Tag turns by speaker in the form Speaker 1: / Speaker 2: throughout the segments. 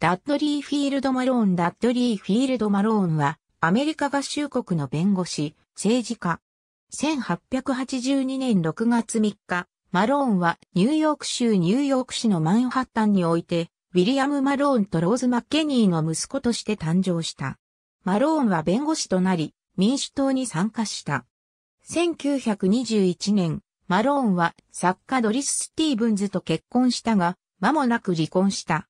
Speaker 1: ダッドリー・フィールド・マローンダッドリー・フィールド・マローンは、アメリカ合衆国の弁護士、政治家。1882年6月3日、マローンはニューヨーク州ニューヨーク市のマンハッタンにおいて、ウィリアム・マローンとローズ・マッケニーの息子として誕生した。マローンは弁護士となり、民主党に参加した。1921年、マローンは作家ドリス・スティーブンズと結婚したが、間もなく離婚した。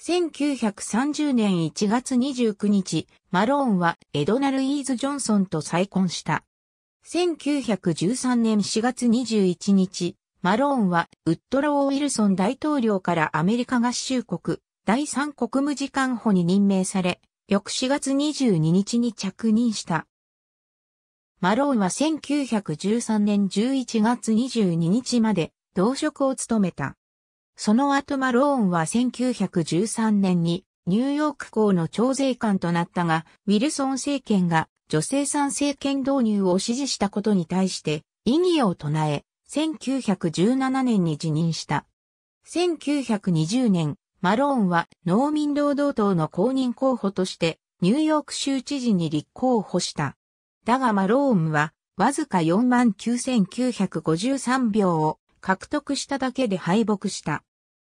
Speaker 1: 1930年1月29日、マローンはエドナルイーズ・ジョンソンと再婚した。1913年4月21日、マローンはウッドロー・ウィルソン大統領からアメリカ合衆国第三国務次官補に任命され、翌4月22日に着任した。マローンは1913年11月22日まで同職を務めた。その後マローンは1913年にニューヨーク港の徴税官となったが、ウィルソン政権が女性参政権導入を支持したことに対して異議を唱え、1917年に辞任した。1920年、マローンは農民労働党の公認候補としてニューヨーク州知事に立候補した。だがマローンはわずか49,953票を獲得しただけで敗北した。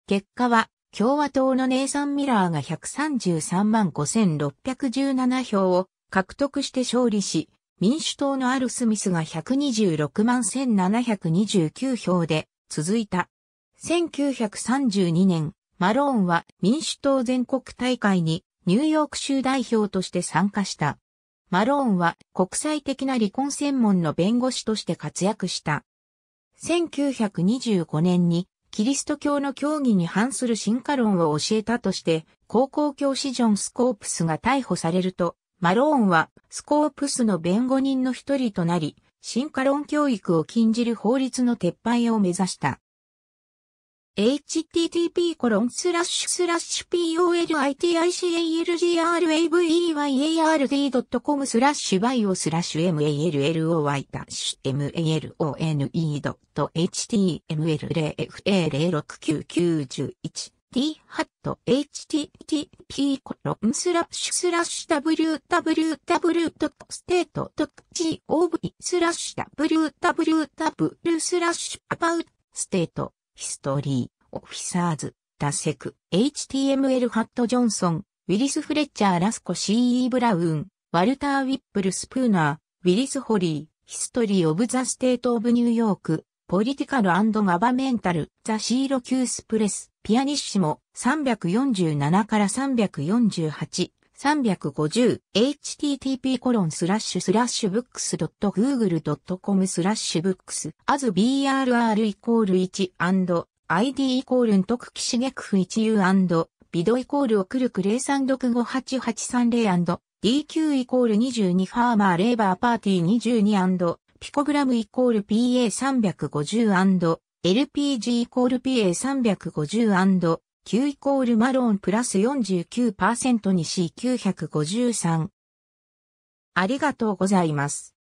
Speaker 1: 結果は、共和党のネイサン・ミラーが133万5617票を獲得して勝利し、民主党のアル・スミスが126万1729票で続いた。1932年、マローンは民主党全国大会にニューヨーク州代表として参加した。マローンは国際的な離婚専門の弁護士として活躍した。1925年にキリスト教の教義に反する進化論を教えたとして、高校教師ジョン・スコープスが逮捕されると、マローンはスコープスの弁護人の一人となり、進化論教育を禁じる法律の撤廃を目指した。http political.gravaeyard.com スラッシュバイオスラッシュ malloy malone.html0fa06991 d ハット http コロンスラッシュスラッシュ www.state.gov スラッシュ www スラッシュ about state ストリー、オフィサーズ、ダセク、HTML ハット・ジョンソン、ウィリス・フレッチャー・ラスコ・ C.E. ブラウン、ワルター・ウィップル・スプーナー、ウィリス・ホリー、ヒストリー・オブ・ザ・ステート・オブ・ニューヨーク、ポリティカルガバメンタル、ザ・シーロ・キュース・プレス、ピアニッシモ、347から348、350http://books.google.com スラッシュ books as brr イコール 1&id イコールんとくきしげくふ 1u& ビドイコールをくるく03658830 DQ イコール22ファーマーレーバーパーティー22ピコグラムイコール PA350& LPG イコール PA350& 9イコールマロンプラス49%に C953。ありがとうございます。